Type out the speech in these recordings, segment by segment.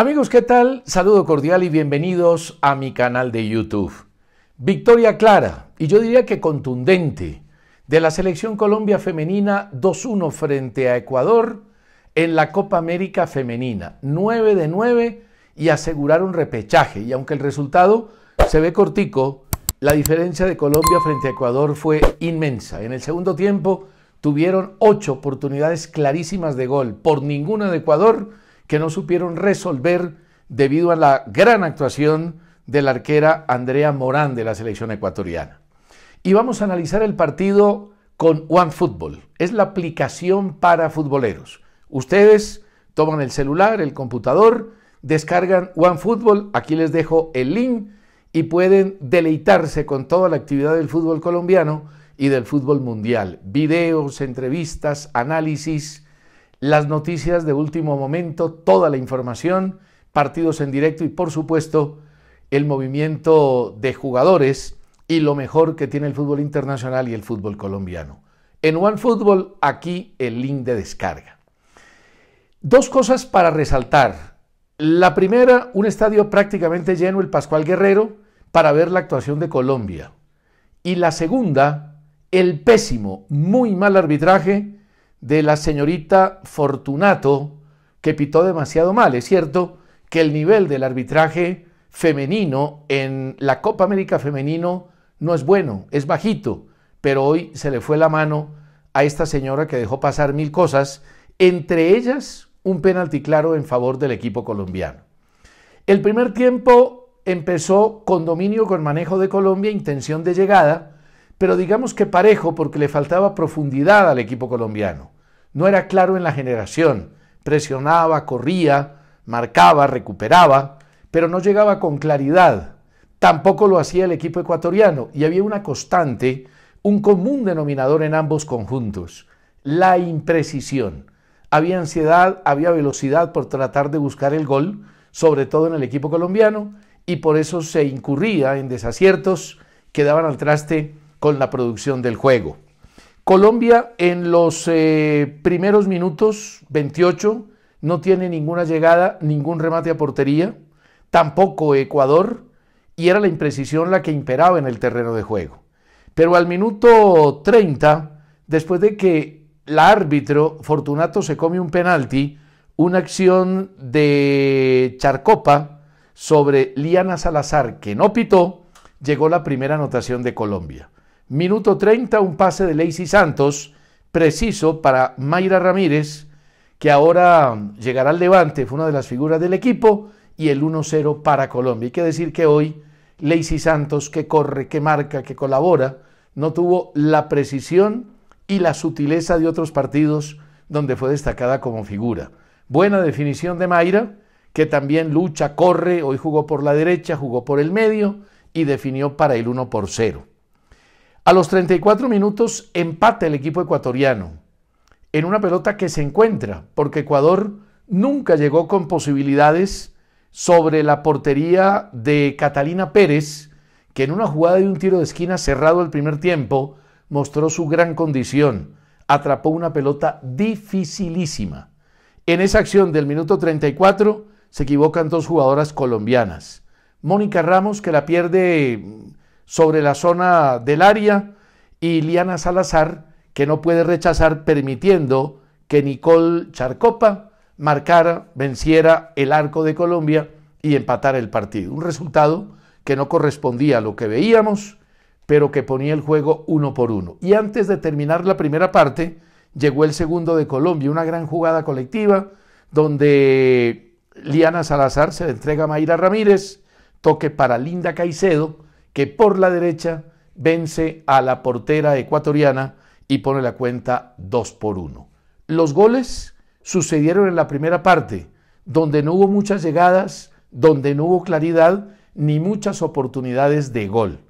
Amigos, ¿qué tal? Saludo cordial y bienvenidos a mi canal de YouTube. Victoria clara y yo diría que contundente de la selección Colombia femenina 2-1 frente a Ecuador en la Copa América femenina. 9 de 9 y aseguraron repechaje. Y aunque el resultado se ve cortico, la diferencia de Colombia frente a Ecuador fue inmensa. En el segundo tiempo tuvieron ocho oportunidades clarísimas de gol por ninguna de Ecuador que no supieron resolver debido a la gran actuación de la arquera Andrea Morán de la selección ecuatoriana. Y vamos a analizar el partido con OneFootball. Es la aplicación para futboleros. Ustedes toman el celular, el computador, descargan OneFootball, aquí les dejo el link y pueden deleitarse con toda la actividad del fútbol colombiano y del fútbol mundial. Videos, entrevistas, análisis, las noticias de último momento, toda la información, partidos en directo y por supuesto el movimiento de jugadores y lo mejor que tiene el fútbol internacional y el fútbol colombiano. En OneFootball, aquí el link de descarga. Dos cosas para resaltar. La primera, un estadio prácticamente lleno, el Pascual Guerrero, para ver la actuación de Colombia. Y la segunda, el pésimo, muy mal arbitraje de la señorita Fortunato, que pitó demasiado mal. Es cierto que el nivel del arbitraje femenino en la Copa América femenino no es bueno, es bajito, pero hoy se le fue la mano a esta señora que dejó pasar mil cosas, entre ellas un penalti claro en favor del equipo colombiano. El primer tiempo empezó con dominio, con manejo de Colombia, intención de llegada, pero digamos que parejo porque le faltaba profundidad al equipo colombiano. No era claro en la generación, presionaba, corría, marcaba, recuperaba, pero no llegaba con claridad. Tampoco lo hacía el equipo ecuatoriano y había una constante, un común denominador en ambos conjuntos, la imprecisión. Había ansiedad, había velocidad por tratar de buscar el gol, sobre todo en el equipo colombiano, y por eso se incurría en desaciertos que daban al traste con la producción del juego. Colombia en los eh, primeros minutos, 28, no tiene ninguna llegada, ningún remate a portería, tampoco Ecuador, y era la imprecisión la que imperaba en el terreno de juego. Pero al minuto 30, después de que el árbitro Fortunato se come un penalti, una acción de Charcopa sobre Liana Salazar que no pitó, llegó la primera anotación de Colombia. Minuto 30, un pase de Lacey Santos, preciso para Mayra Ramírez, que ahora llegará al levante, fue una de las figuras del equipo, y el 1-0 para Colombia. Hay que decir que hoy Lacey Santos, que corre, que marca, que colabora, no tuvo la precisión y la sutileza de otros partidos donde fue destacada como figura. Buena definición de Mayra, que también lucha, corre, hoy jugó por la derecha, jugó por el medio y definió para el 1 por 0. A los 34 minutos empata el equipo ecuatoriano en una pelota que se encuentra, porque Ecuador nunca llegó con posibilidades sobre la portería de Catalina Pérez, que en una jugada de un tiro de esquina cerrado el primer tiempo mostró su gran condición, atrapó una pelota dificilísima. En esa acción del minuto 34 se equivocan dos jugadoras colombianas. Mónica Ramos, que la pierde sobre la zona del área y Liana Salazar, que no puede rechazar, permitiendo que Nicole Charcopa marcara, venciera el arco de Colombia y empatara el partido. Un resultado que no correspondía a lo que veíamos, pero que ponía el juego uno por uno. Y antes de terminar la primera parte, llegó el segundo de Colombia, una gran jugada colectiva, donde Liana Salazar se entrega a Mayra Ramírez, toque para Linda Caicedo, que por la derecha vence a la portera ecuatoriana y pone la cuenta 2 por 1. Los goles sucedieron en la primera parte, donde no hubo muchas llegadas, donde no hubo claridad ni muchas oportunidades de gol.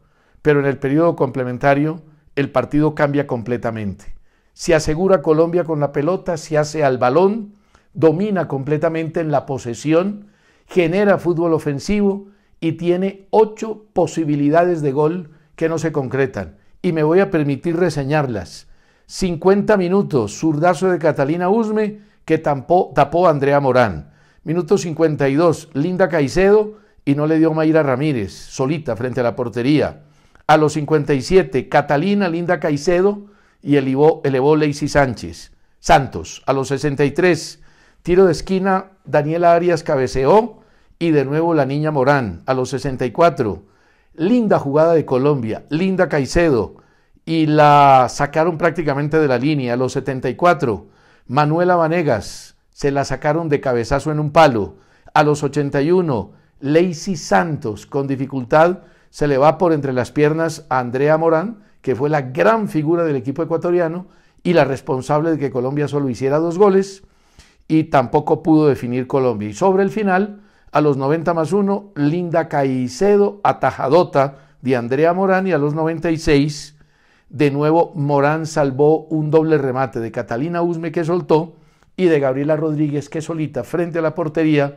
Pero en el periodo complementario el partido cambia completamente. Se asegura Colombia con la pelota, se hace al balón, domina completamente en la posesión, genera fútbol ofensivo, y tiene ocho posibilidades de gol que no se concretan. Y me voy a permitir reseñarlas. 50 minutos, zurdazo de Catalina Usme, que tapó Andrea Morán. Minuto 52, Linda Caicedo, y no le dio Mayra Ramírez, solita frente a la portería. A los 57, Catalina Linda Caicedo y elevó, elevó Sánchez. Santos, a los 63, tiro de esquina, Daniela Arias cabeceó y de nuevo la niña Morán, a los 64. Linda jugada de Colombia, linda Caicedo. Y la sacaron prácticamente de la línea, a los 74. Manuela Vanegas, se la sacaron de cabezazo en un palo. A los 81, Lacey Santos, con dificultad, se le va por entre las piernas a Andrea Morán, que fue la gran figura del equipo ecuatoriano y la responsable de que Colombia solo hiciera dos goles y tampoco pudo definir Colombia. Y sobre el final, a los 90 más 1, Linda Caicedo, atajadota de Andrea Morán y a los 96, de nuevo Morán salvó un doble remate de Catalina Usme que soltó y de Gabriela Rodríguez que solita frente a la portería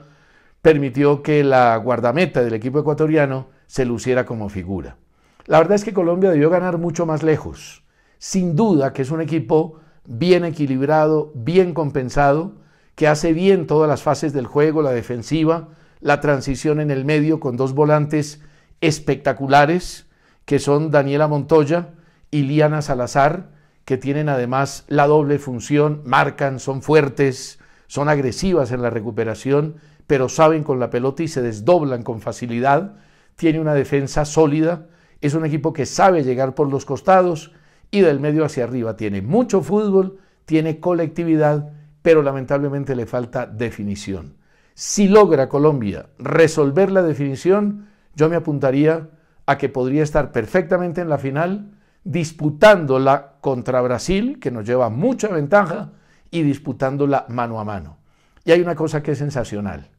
permitió que la guardameta del equipo ecuatoriano se luciera como figura. La verdad es que Colombia debió ganar mucho más lejos. Sin duda que es un equipo bien equilibrado, bien compensado, que hace bien todas las fases del juego, la defensiva, la transición en el medio con dos volantes espectaculares, que son Daniela Montoya y Liana Salazar, que tienen además la doble función, marcan, son fuertes, son agresivas en la recuperación, pero saben con la pelota y se desdoblan con facilidad. Tiene una defensa sólida, es un equipo que sabe llegar por los costados y del medio hacia arriba. Tiene mucho fútbol, tiene colectividad, pero lamentablemente le falta definición. Si logra Colombia resolver la definición, yo me apuntaría a que podría estar perfectamente en la final, disputándola contra Brasil, que nos lleva mucha ventaja, y disputándola mano a mano. Y hay una cosa que es sensacional.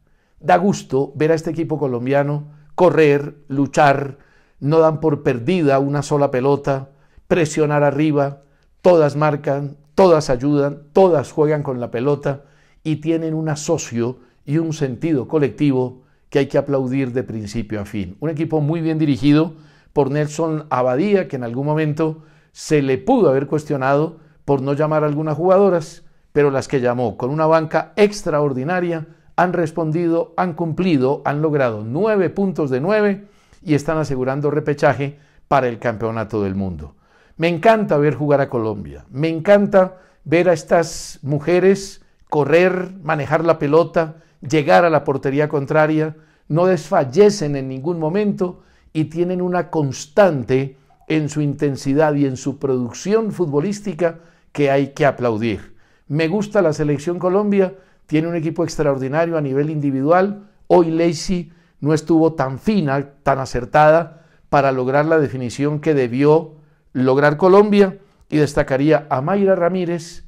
Da gusto ver a este equipo colombiano correr, luchar, no dan por perdida una sola pelota, presionar arriba, todas marcan, todas ayudan, todas juegan con la pelota y tienen un asocio y un sentido colectivo que hay que aplaudir de principio a fin. Un equipo muy bien dirigido por Nelson Abadía, que en algún momento se le pudo haber cuestionado por no llamar a algunas jugadoras, pero las que llamó con una banca extraordinaria han respondido, han cumplido, han logrado nueve puntos de nueve y están asegurando repechaje para el campeonato del mundo. Me encanta ver jugar a Colombia, me encanta ver a estas mujeres correr, manejar la pelota, llegar a la portería contraria, no desfallecen en ningún momento y tienen una constante en su intensidad y en su producción futbolística que hay que aplaudir. Me gusta la selección Colombia, tiene un equipo extraordinario a nivel individual. Hoy Lacey no estuvo tan fina, tan acertada para lograr la definición que debió lograr Colombia y destacaría a Mayra Ramírez,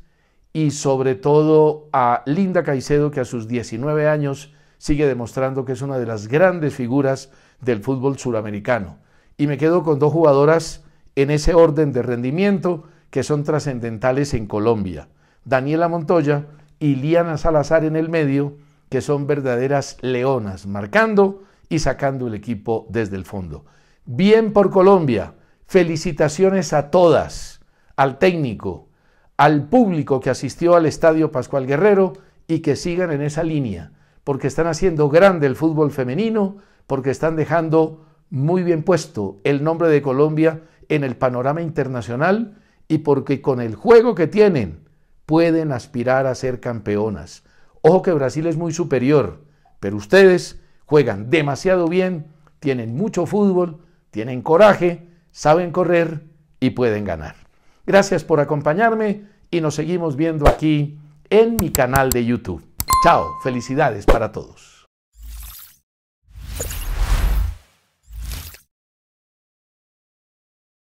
y sobre todo a Linda Caicedo, que a sus 19 años sigue demostrando que es una de las grandes figuras del fútbol suramericano. Y me quedo con dos jugadoras en ese orden de rendimiento que son trascendentales en Colombia. Daniela Montoya y Liana Salazar en el medio, que son verdaderas leonas, marcando y sacando el equipo desde el fondo. Bien por Colombia. Felicitaciones a todas, al técnico, al público que asistió al Estadio Pascual Guerrero y que sigan en esa línea, porque están haciendo grande el fútbol femenino, porque están dejando muy bien puesto el nombre de Colombia en el panorama internacional y porque con el juego que tienen pueden aspirar a ser campeonas. Ojo que Brasil es muy superior, pero ustedes juegan demasiado bien, tienen mucho fútbol, tienen coraje, saben correr y pueden ganar. Gracias por acompañarme y nos seguimos viendo aquí en mi canal de YouTube. Chao, felicidades para todos.